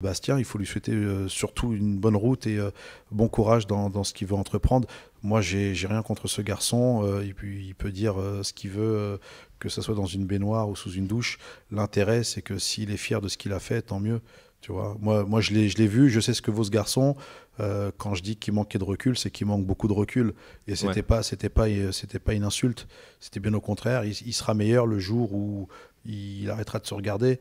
Bastien, il faut lui souhaiter euh, surtout une bonne route et euh, bon courage dans, ce qu'il veut entreprendre. Moi, j'ai rien contre ce garçon. il, euh, peut, il peut dire ce qu'il veut, que ce soit dans une baignoire ou sous une douche. L'intérêt, c'est que s'il est fier de ce qu'il a fait, tant mieux. Tu vois, moi, moi je l'ai vu, je sais ce que vaut ce garçon. quand je dis qu'il manquait de recul, c'est qu'il manque beaucoup de recul. Et c'était pas, pas, pas une insulte. C'était bien au contraire. il, sera meilleur le jour où il arrêtera de se regarder.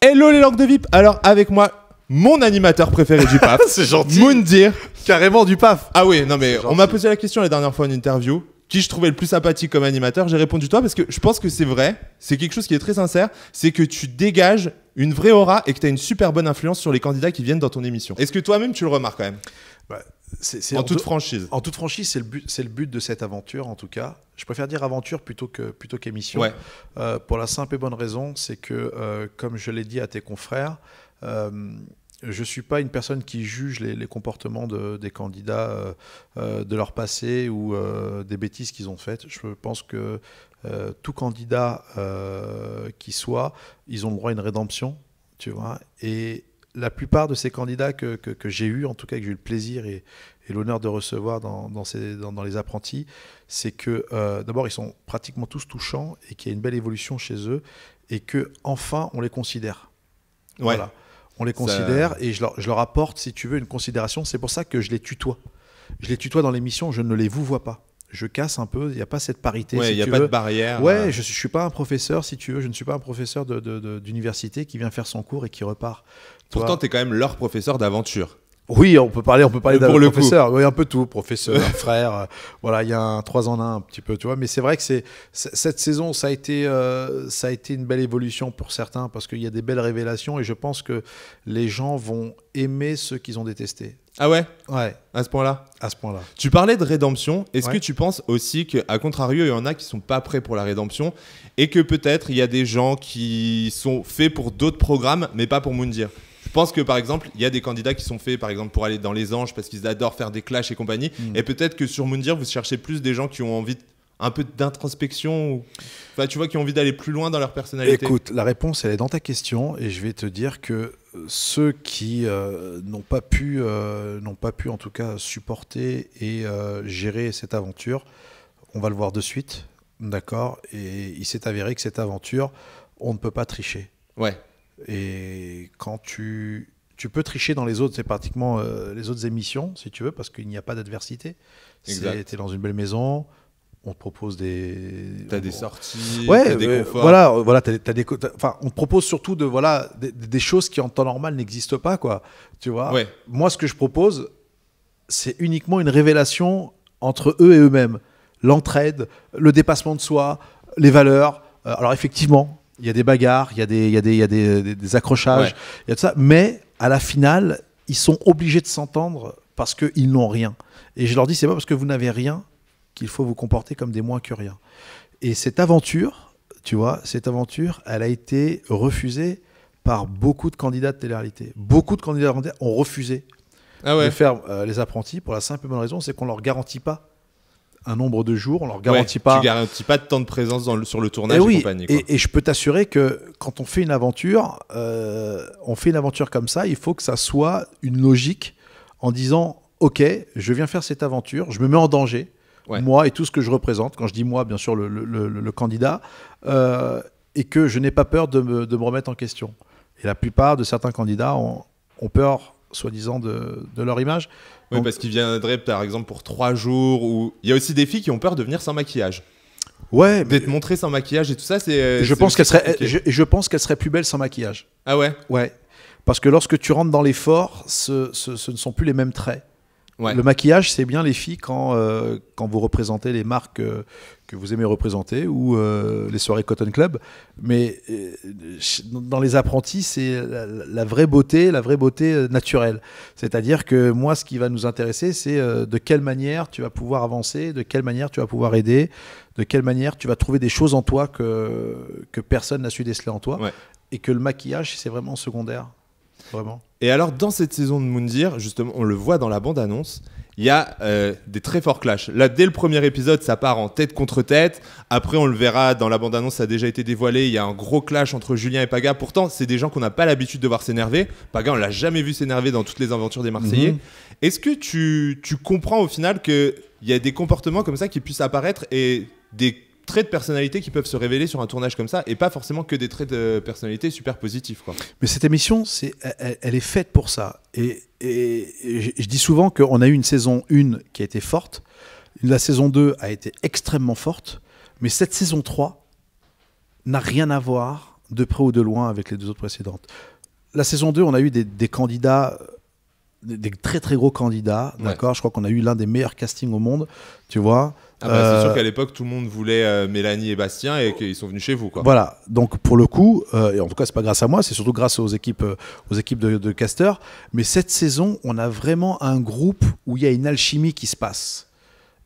Hello les langues de VIP. Alors avec moi, mon animateur préféré du PAF. C'est gentil. Moundir. Carrément du PAF. Ah oui, non mais on m'a posé la question la dernière fois en interview. Qui je trouvais le plus sympathique comme animateur J'ai répondu toi parce que je pense que c'est vrai. C'est quelque chose qui est très sincère. C'est que tu dégages une vraie aura et que tu as une super bonne influence sur les candidats qui viennent dans ton émission. Est-ce que toi-même tu le remarques quand même bah, en, toute franchise. En toute franchise, c'est le but, c'est le but de cette aventure en tout cas. Je préfère dire aventure plutôt que plutôt qu'émission. Euh, pour la simple et bonne raison, c'est que euh, comme je l'ai dit à tes confrères, je euh, je suis pas une personne qui juge les, comportements des candidats, de leur passé ou des bêtises qu'ils ont faites. Je pense que tout candidat qui soit, ils ont le droit à une rédemption, tu vois. Et la plupart de ces candidats que, j'ai eus, en tout cas que j'ai eu le plaisir et, l'honneur de recevoir dans, les apprentis, c'est que euh, d'abord ils sont pratiquement tous touchants et qu'il y a une belle évolution chez eux et que enfin on les considère. Voilà. On les considère et je leur, je leur apporte, si tu veux, une considération. C'est pour ça que je les tutoie. Je les tutoie dans l'émission, je ne les vous vois pas je casse un peu, il n'y a pas cette parité. Il n'y a pas de barrière. Ouais, euh. je ne suis pas un professeur, si tu veux, je ne suis pas un professeur d'université de, qui vient faire son cours et qui repart. Pourtant, tu es quand même leur professeur d'aventure. Oui, on peut parler, on peut parler d'un professeur, oui, un peu tout, professeur, frère, euh, voilà, il y a un 3 en un un petit peu, tu vois, mais c'est vrai que cette saison, ça a été euh, ça a été une belle évolution pour certains parce qu'il y a des belles révélations et je pense que les gens vont aimer ceux qu'ils ont détestés. Ah ouais Ouais. À ce point-là À ce point-là. Tu parlais de rédemption. Est-ce que tu penses aussi qu'à contrario, il y en a qui sont pas prêts pour la rédemption et que peut-être il y a des gens qui sont faits pour d'autres programmes mais pas pour Moundir je pense que par exemple, il y a des candidats qui sont faits par exemple pour aller dans les anges parce qu'ils adorent faire des clashs et compagnie. Mm. Et peut-être que sur Moundir, vous cherchez plus des gens qui ont envie un peu d'introspection ou enfin, tu vois qui ont envie d'aller plus loin dans leur personnalité Écoute, la réponse elle est dans ta question et je vais te dire que euh, ceux qui euh, n'ont pas pu euh, n'ont pas pu en tout cas supporter et gérer cette aventure, on va le voir de suite, d'accord Et il s'est avéré que cette aventure, on ne peut pas tricher. Ouais. Et quand tu, tu peux tricher dans les autres, c'est pratiquement euh, les autres émissions, si tu veux, parce qu'il n'y a pas d'adversité. Tu es dans une belle maison, on te propose des. T'as des sorties, ouais, des Voilà, voilà des. on te propose surtout de, voilà, des, des, choses qui en temps normal n'existent pas, quoi. Tu vois Moi, ce que je propose, c'est uniquement une révélation entre eux et eux-mêmes. L'entraide, le dépassement de soi, les valeurs. Euh, alors, effectivement, il y a des bagarres, il y a des, accrochages, il y a tout ça. Mais à la finale, ils sont obligés de s'entendre parce qu'ils n'ont rien. Et je leur dis, c'est pas parce que vous n'avez rien qu'il faut vous comporter comme des moins que rien. Et cette aventure, tu vois, cette aventure, elle a été refusée par beaucoup de candidats de télé-réalité. Beaucoup de candidats ont refusé ah de faire euh, les apprentis pour la simple et bonne raison, c'est qu'on leur garantit pas un nombre de jours, on leur garantit pas. Tu garantis pas de temps de présence dans sur le tournage eh et, oui, et je peux t'assurer que quand on fait une aventure, euh, on fait une aventure comme ça, il faut que ça soit une logique en disant ok, je viens faire cette aventure, je me mets en danger, moi et tout ce que je représente. Quand je dis moi, bien sûr le, candidat, euh, et que je n'ai pas peur de me, remettre en question. Et la plupart de certains candidats ont, ont peur soi-disant de, leur image. parce qu'ils viendraient par exemple pour trois jours. Ou... Il y a aussi des filles qui ont peur de venir sans maquillage. Ouais, d'être montrée sans maquillage et tout ça, c'est. Euh, je pense qu'elle serait, je, pense qu'elle serait plus belle sans maquillage. Ah ouais. Ouais, parce que lorsque tu rentres dans l'effort, forts ce, ne sont plus les mêmes traits. Le maquillage, c'est bien les filles quand, euh, quand vous représentez les marques euh, que vous aimez représenter ou euh, les soirées Cotton Club. Mais dans les apprentis, c'est la, vraie beauté, la vraie beauté naturelle. C'est-à-dire que moi, ce qui va nous intéresser, c'est de quelle manière tu vas pouvoir avancer, de quelle manière tu vas pouvoir aider, de quelle manière tu vas trouver des choses en toi que, que personne n'a su déceler en toi. Et que le maquillage, c'est vraiment secondaire. Et alors, dans cette saison de Moundir, justement, on le voit dans la bande-annonce, il y a euh, des très forts clashs. Là, dès le premier épisode, ça part en tête contre tête. Après, on le verra dans la bande-annonce, ça a déjà été dévoilé. Il y a un gros clash entre Julien et Paga. Pourtant, c'est des gens qu'on n'a pas l'habitude de voir s'énerver. Paga, on l'a jamais vu s'énerver dans toutes les aventures des Marseillais. Mhm. Est-ce que tu, tu comprends au final qu'il y a des comportements comme ça qui puissent apparaître et des traits de personnalité qui peuvent se révéler sur un tournage comme ça et pas forcément que des traits de personnalité super positifs. Quoi. Mais cette émission, c'est, elle, est faite pour ça. Et, et, je, dis souvent qu'on a eu une saison 1 qui a été forte, la saison 2 a été extrêmement forte, mais cette saison 3 n'a rien à voir de près ou de loin avec les deux autres précédentes. La saison 2, on a eu des, candidats des, très très gros candidats, d'accord Je crois qu'on a eu l'un des meilleurs castings au monde, tu vois. Ah bah, c'est sûr euh, qu'à l'époque, tout le monde voulait euh, Mélanie et Bastien et qu'ils sont venus chez vous. Quoi. Voilà, donc pour le coup, euh, et en tout cas, c'est pas grâce à moi, c'est surtout grâce aux équipes, aux équipes de, de Mais cette saison, on a vraiment un groupe où il y a une alchimie qui se passe.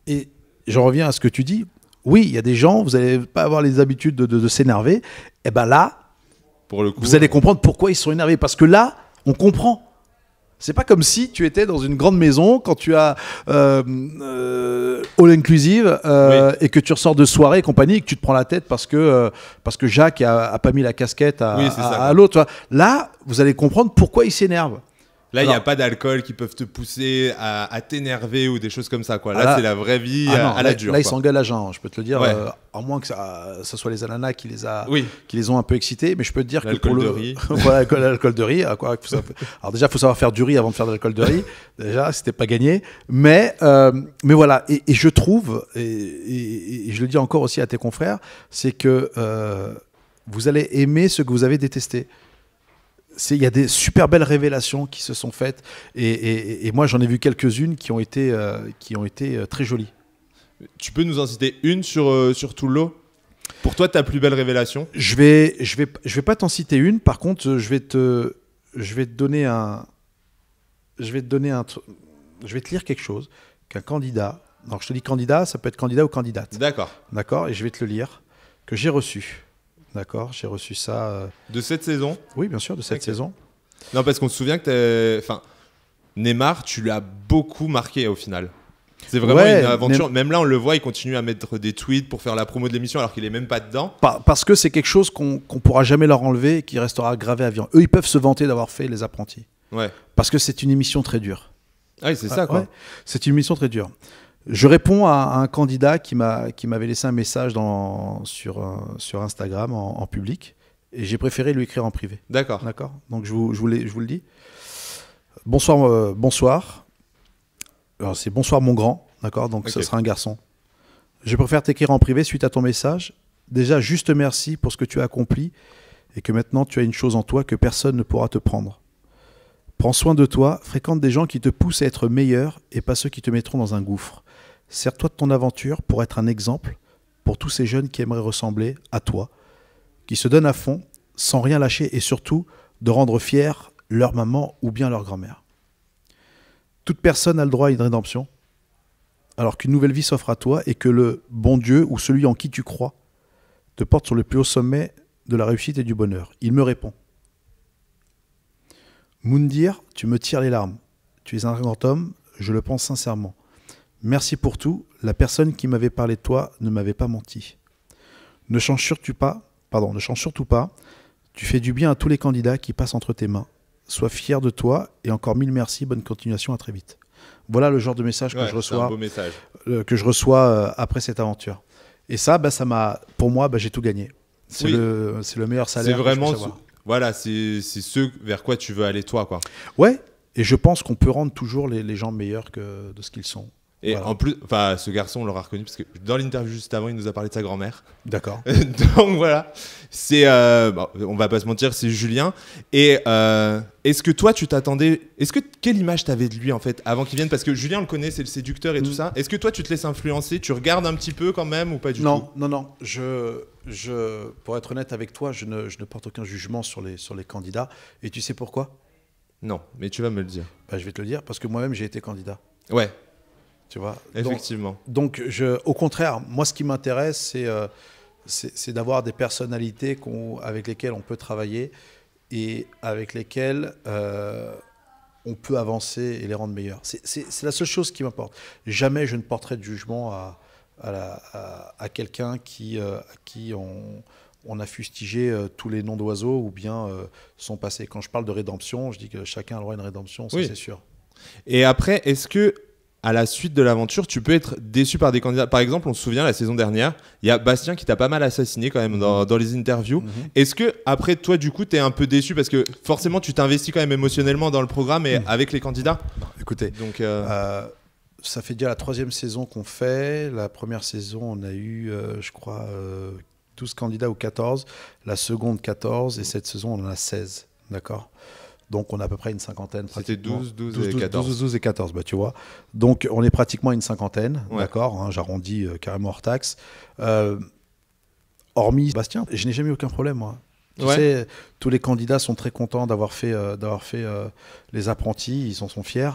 Et j'en reviens à ce que tu dis. Oui, il y a des gens, vous n'allez pas avoir les habitudes de, s'énerver. Et eh ben là, vous allez comprendre pourquoi ils sont énervés. Parce que là, on comprend. C'est pas comme si tu étais dans une grande maison quand tu as euh, euh, all inclusive euh, et que tu ressors de soirée et compagnie et que tu te prends la tête parce que parce que Jacques a, pas mis la casquette à, à l'autre. Là, vous allez comprendre pourquoi il s'énerve. Là, il n'y a pas d'alcool qui peuvent te pousser à, t'énerver ou des choses comme ça. Quoi. Là, c'est la vraie vie ah à, la dure. Là, ils s'engueulent à Jean, je peux te le dire. Euh, à moins que ce soit les ananas qui les, a, qui les ont un peu excités. Mais je peux te dire que pour le. voilà, l'alcool de riz. Ah, alors, déjà, il faut savoir faire du riz avant de faire de l'alcool de riz. déjà, c'était pas gagné. Mais, euh, mais voilà. Et, je trouve, et, et, je le dis encore aussi à tes confrères, c'est que euh, vous allez aimer ce que vous avez détesté il y a des super belles révélations qui se sont faites et, moi j'en ai vu quelques-unes qui ont été, euh, qui ont été euh, très jolies. Tu peux nous en citer une sur, euh, sur tout l'eau Pour toi, ta plus belle révélation Je vais, je vais, je vais pas t'en citer une. Par contre, je vais te, je vais donner un, je vais te donner un, je vais te lire quelque chose qu'un candidat. Alors je te dis candidat, ça peut être candidat ou candidate. D'accord. D'accord. Et je vais te le lire que j'ai reçu. D'accord, j'ai reçu ça. Euh, de cette saison Oui, bien sûr, de cette saison. Non, parce qu'on se souvient que enfin, Neymar, tu l'as beaucoup marqué au final. C'est vraiment une aventure. Même là, on le voit, il continue à mettre des tweets pour faire la promo de l'émission alors qu'il est même pas dedans. parce que c'est quelque chose qu'on ne pourra jamais leur enlever et qui restera gravé à vie. Eux, ils peuvent se vanter d'avoir fait Les Apprentis. Ouais. Parce que c'est une émission très dure. Ah, c'est ça, ah, quoi. C'est une émission très dure. Je réponds à un candidat qui m'avait laissé un message sur, euh, sur Instagram en, public et j'ai préféré lui écrire en privé. D'accord. D'accord. Donc je vous, je, le dis. Bonsoir, euh, bonsoir. Alors c'est bonsoir mon grand, d'accord Donc ce sera un garçon. Je préfère t'écrire en privé suite à ton message. Déjà, juste merci pour ce que tu as accompli et que maintenant tu as une chose en toi que personne ne pourra te prendre. Prends soin de toi, fréquente des gens qui te poussent à être meilleur et pas ceux qui te mettront dans un gouffre. Sers-toi de ton aventure pour être un exemple pour tous ces jeunes qui aimeraient ressembler à toi, qui se donnent à fond, sans rien lâcher et surtout de rendre fiers leur maman ou bien leur grand-mère. Toute personne a le droit à une rédemption, alors qu'une nouvelle vie s'offre à toi et que le bon Dieu ou celui en qui tu crois te porte sur le plus haut sommet de la réussite et du bonheur. Il me répond. Moundir, tu me tires les larmes. Tu es un grand homme, je le pense sincèrement. Merci pour tout, la personne qui m'avait parlé de toi ne m'avait pas menti. Ne change surtout pas, pardon, ne change surtout pas. Tu fais du bien à tous les candidats qui passent entre tes mains. Sois fier de toi et encore mille merci, bonne continuation, à très vite. Voilà le genre de message que je reçois, euh, que je reçois euh, après cette aventure. Et ça, bah, ça m'a, pour moi, bah, j'ai tout gagné. C'est le, meilleur salaire. C'est vraiment, voilà, c'est ce vers quoi tu veux aller toi, quoi. Ouais, et je pense qu'on peut rendre toujours les, gens meilleurs que de ce qu'ils sont. Et en plus, enfin, ce garçon, on l'aura reconnu parce que dans l'interview juste avant, il nous a parlé de sa grand-mère. D'accord. Donc voilà, c'est, euh, on va pas se mentir, c'est Julien. Et euh, est-ce que toi, tu t'attendais, est-ce que quelle image t'avais de lui en fait avant qu'il vienne Parce que Julien, on le connaît, c'est le séducteur et tout mm. ça. Est-ce que toi, tu te laisses influencer Tu regardes un petit peu quand même ou pas du tout Non, non, non. Je, je, pour être honnête avec toi, je ne, porte aucun jugement sur les, sur les candidats. Et tu sais pourquoi Non, mais tu vas me le dire. Bah, je vais te le dire parce que moi-même, j'ai été candidat. Ouais. Tu vois Effectivement. Donc, je, au contraire, moi, ce qui m'intéresse, c'est euh, c'est d'avoir des personnalités avec lesquelles on peut travailler et avec lesquelles euh, on peut avancer et les rendre meilleurs. C'est la seule chose qui m'importe. Jamais je ne porterai de jugement à, à, à, quelqu'un qui, euh, à qui on, on a fustigé euh, tous les noms d'oiseaux ou bien euh, son passé. Quand je parle de rédemption, je dis que chacun a le droit à une rédemption, c'est sûr. Et après, est-ce que à la suite de l'aventure, tu peux être déçu par des candidats. Par exemple, on se souvient la saison dernière, il y a Bastien qui t'a pas mal assassiné quand même dans, mhm. dans les interviews. Mhm. Est-ce que après toi, du coup, tu es un peu déçu parce que forcément, tu t'investis quand même émotionnellement dans le programme et mhm. avec les candidats. écoutez, donc ça fait déjà la troisième saison qu'on fait. La première saison, on a eu, euh, je crois, 12 euh, candidats ou 14. La seconde, 14. Et cette saison, on en a 16. D'accord donc on a à peu près une cinquantaine. C'était 12, 12, et 14. 12, 12 et 14, bah, tu vois. Donc on est pratiquement une cinquantaine, d'accord hein, J'arrondis euh, carrément hors taxe. Euh, hormis Bastien, je n'ai jamais eu aucun problème, moi. Tu sais, tous les candidats sont très contents d'avoir fait, d'avoir fait les apprentis, ils en sont fiers.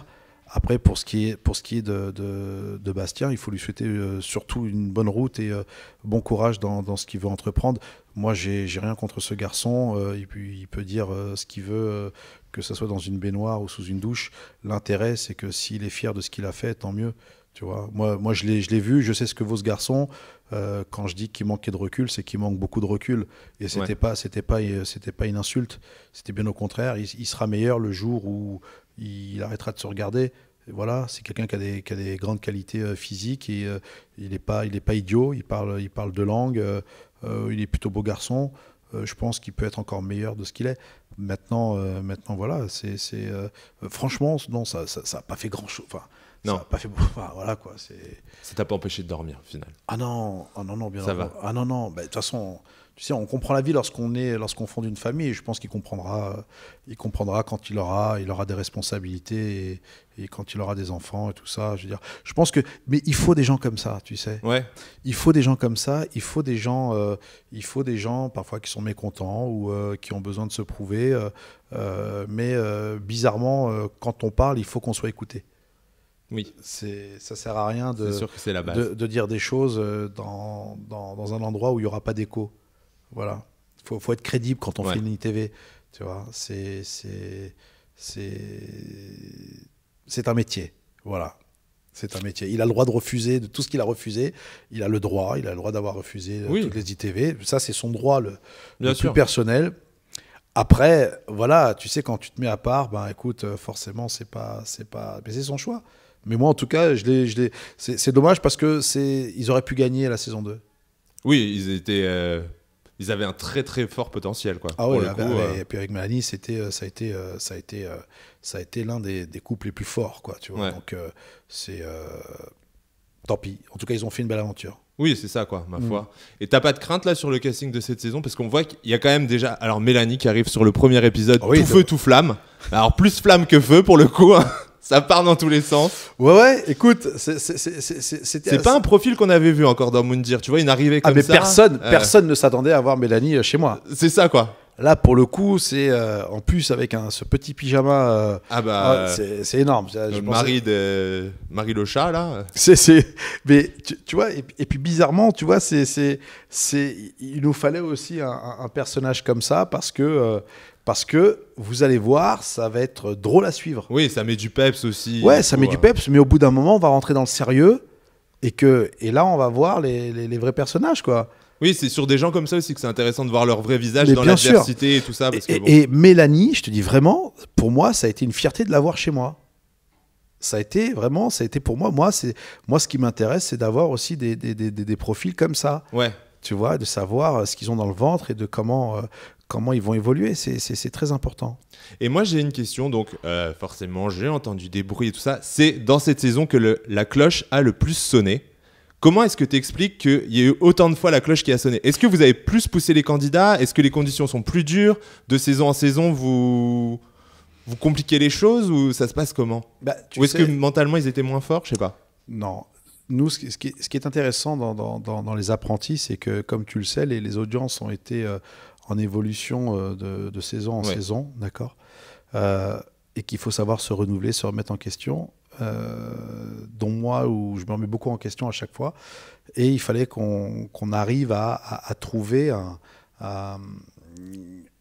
Après, pour ce qui est, pour ce qui est de, de, Bastien, il faut lui souhaiter euh, surtout une bonne route et euh, bon courage dans, dans ce qu'il veut entreprendre. Moi, j'ai rien contre ce garçon. Euh, et puis, il peut dire ce qu'il veut, que ce soit dans une baignoire ou sous une douche. L'intérêt, c'est que s'il est fier de ce qu'il a fait, tant mieux. Tu vois moi, moi, je l'ai vu, je sais ce que vaut ce garçon. quand je dis qu'il manquait de recul, c'est qu'il manque beaucoup de recul. Et c'était n'était pas, c'était pas, c'était pas une insulte. C'était bien au contraire. il, sera meilleur le jour où il arrêtera de se regarder. voilà, c'est quelqu'un qui, a des grandes qualités euh, physiques et euh, il n'est pas, idiot, il parle, il parle de langue, euh, il est plutôt beau garçon. je pense qu'il peut être encore meilleur de ce qu'il est. Maintenant, maintenant voilà, c'est franchement, non, ça n'a pas fait grand chose. non. Ça pas fait. voilà quoi. t'a pas empêché de dormir, au final. Ah non, ah non, non, bien. Ça Ah non, non. Bah, de toute façon, on comprend la vie lorsqu'on est, lorsqu'on fonde une famille. je pense qu'il comprendra, euh, il comprendra quand il aura, il aura des responsabilités et, quand il aura des enfants et tout ça. Je veux dire, je pense que, mais il faut des gens comme ça, tu sais. Ouais. Il faut des gens comme ça. Il faut des gens, euh, il faut des gens parfois qui sont mécontents ou euh, qui ont besoin de se prouver. mais bizarrement, quand on parle, il faut qu'on soit écouté. Oui. C'est, ça sert à rien de, dire des choses dans, dans un endroit où il n'y aura pas d'écho. Voilà. Il faut, être crédible quand on fait une ITV. Tu vois, c'est. C'est c'est un métier. Voilà. C'est un métier. Il a le droit de refuser de tout ce qu'il a refusé. Il a le droit. Il a le droit d'avoir refusé euh, toutes les ITV. Ça, c'est son droit le, le plus personnel. Après, voilà, tu sais, quand tu te mets à part, ben écoute, euh, forcément, c'est pas, c'est pas, mais c'est son choix. Mais moi, en tout cas, je c'est, dommage parce que c'est, ils auraient pu gagner la saison 2. Oui, ils étaient euh, ils avaient un très très fort potentiel quoi. Ah oui. Euh. et puis avec Mélanie, c'était euh, ça a été euh, ça a été ça a été l'un des, couples les plus forts quoi, tu vois. Donc c'est tant pis. En tout cas, ils ont fait une belle aventure. Oui, c'est ça quoi, ma mm. foi. Et t'as pas de crainte là sur le casting de cette saison parce qu'on voit qu'il y a quand même déjà alors Mélanie qui arrive sur le premier épisode ah tout feu tout flamme. Alors plus flamme que feu pour le coup. Hein. Ça part dans tous les sens. Ouais, ouais, écoute, c'est pas un profil qu'on avait vu encore dans Moundir. Tu vois, il arrivée ah, comme ah, mais Personne, personne ne s'attendait à voir Mélanie euh, chez moi. C'est ça, quoi. Là, pour le coup, c'est euh, en plus avec un, ce petit pyjama. Euh, ah bah, c'est énorme. Je Marie, de, Marie le chat, là. C'est, mais tu, vois, et, puis bizarrement, tu vois, c'est, c'est, il nous fallait aussi un, un personnage comme ça parce que parce que vous allez voir, ça va être drôle à suivre. Oui, ça met du peps aussi. Ouais, ça met du peps, mais au bout d'un moment, on va rentrer dans le sérieux et que et là, on va voir les, les, vrais personnages, quoi. Oui, c'est sur des gens comme ça aussi que c'est intéressant de voir leur vrai visage dans l'adversité et tout ça. et, Mélanie, je te dis vraiment, pour moi, ça a été une fierté de l'avoir chez moi. Ça a été vraiment, ça a été pour moi, moi, c'est moi ce qui m'intéresse, c'est d'avoir aussi des, des, des, des profils comme ça. Ouais tu vois, de savoir euh, ce qu'ils ont dans le ventre et de comment, euh, comment ils vont évoluer. C'est très important. Et moi, j'ai une question. Donc, euh, forcément, j'ai entendu des bruits et tout ça. C'est dans cette saison que la cloche a le plus sonné. Comment est-ce que tu expliques qu'il y a eu autant de fois la cloche qui a sonné Est-ce que vous avez plus poussé les candidats Est-ce que les conditions sont plus dures De saison en saison, vous, compliquez les choses ou ça se passe comment bah, Ou est-ce que mentalement, ils étaient moins forts Je sais pas. Non, nous, ce qui, est intéressant dans, les apprentis, c'est que, comme tu le sais, les, audiences ont été euh, en évolution euh, de, saison en saison, d'accord euh, Et qu'il faut savoir se renouveler, se remettre en question, euh, dont moi, où je me remets beaucoup en question à chaque fois. Et il fallait qu'on arrive à, trouver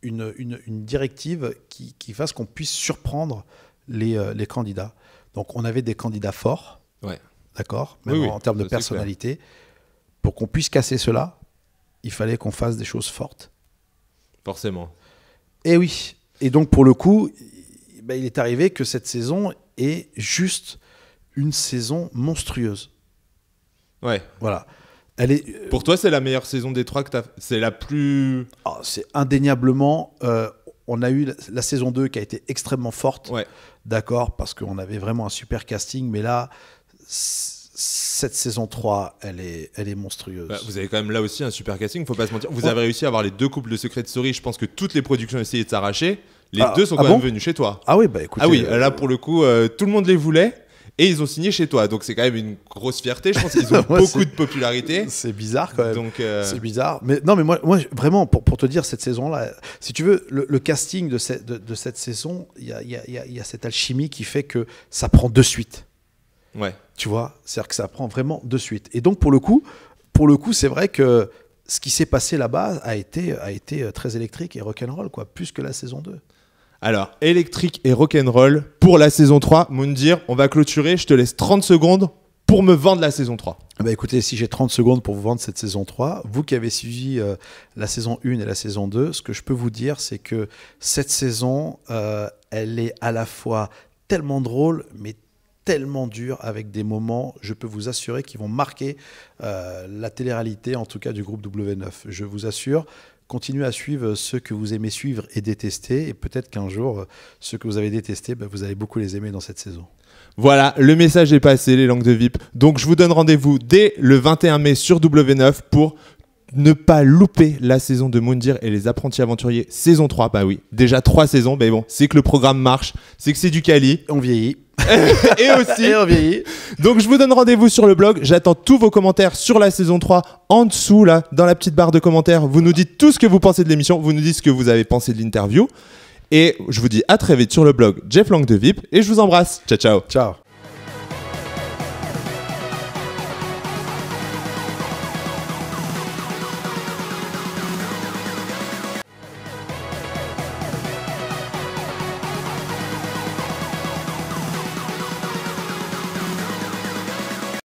une, directive qui, fasse qu'on puisse surprendre les, candidats. Donc on avait des candidats forts, d'accord, même en, termes de personnalité. Pour qu'on puisse casser cela, il fallait qu'on fasse des choses fortes. Forcément. Et eh oui. Et donc, pour le coup, bah, il est arrivé que cette saison est juste une saison monstrueuse. Ouais. Voilà. Elle est... Euh, pour toi, c'est la meilleure saison des trois que tu C'est la plus. Ah, c'est indéniablement. Euh, on a eu la, saison 2 qui a été extrêmement forte. Ouais. D'accord Parce qu'on avait vraiment un super casting. Mais là, cette saison 3, elle est, elle est monstrueuse. Bah, vous avez quand même là aussi un super casting, faut pas se mentir. Vous avez réussi à avoir les deux couples de Secret Story. Je pense que toutes les productions ont essayé de s'arracher. Les ah. deux sont ah quand même venus chez toi. Ah oui, bah écoute. Ah oui, euh, là pour le coup, euh, tout le monde les voulait. Et ils ont signé chez toi, donc c'est quand même une grosse fierté. Je pense qu'ils ont beaucoup de popularité. C'est bizarre quand même. Euh, c'est bizarre, mais non, mais moi, moi vraiment pour, pour te dire cette saison-là, si tu veux, le, casting de, cette, de, cette saison, il y a, y, y a cette alchimie qui fait que ça prend de suites Ouais. Tu vois, c'est-à-dire que ça prend vraiment de suite. Et donc pour le coup, pour le coup, c'est vrai que ce qui s'est passé là-bas a été, a été euh, très électrique et rock'n'roll, quoi, plus que la saison 2. Alors, électrique et rock'n'roll pour la saison 3. Moundir, on va clôturer. Je te laisse 30 secondes pour me vendre la saison 3. Ah bah écoutez, si j'ai 30 secondes pour vous vendre cette saison 3, vous qui avez suivi euh, la saison 1 et la saison 2, ce que je peux vous dire, c'est que cette saison, euh, elle est à la fois tellement drôle, mais tellement dur avec des moments, je peux vous assurer, qui vont marquer euh, la télé-réalité, en tout cas du groupe W9. Je vous assure, continuez à suivre ceux que vous aimez suivre et détester, et peut-être qu'un jour, euh, ceux que vous avez détestés, ben, vous allez beaucoup les aimer dans cette saison. Voilà, le message est passé, les langues de VIP. Donc je vous donne rendez-vous dès le 21 mai sur W9 pour ne pas louper la saison de Mundir et les apprentis aventuriers saison 3. Bah oui, déjà 3 saisons, mais bon, c'est que le programme marche, c'est que c'est du Cali. On vieillit. et aussi. Et on vieillit. Donc je vous donne rendez-vous sur le blog. J'attends tous vos commentaires sur la saison 3 en dessous, là, dans la petite barre de commentaires. Vous nous dites tout ce que vous pensez de l'émission. Vous nous dites ce que vous avez pensé de l'interview. Et je vous dis à très vite sur le blog Jeff Lang de VIP. Et je vous embrasse. Ciao, ciao. Ciao.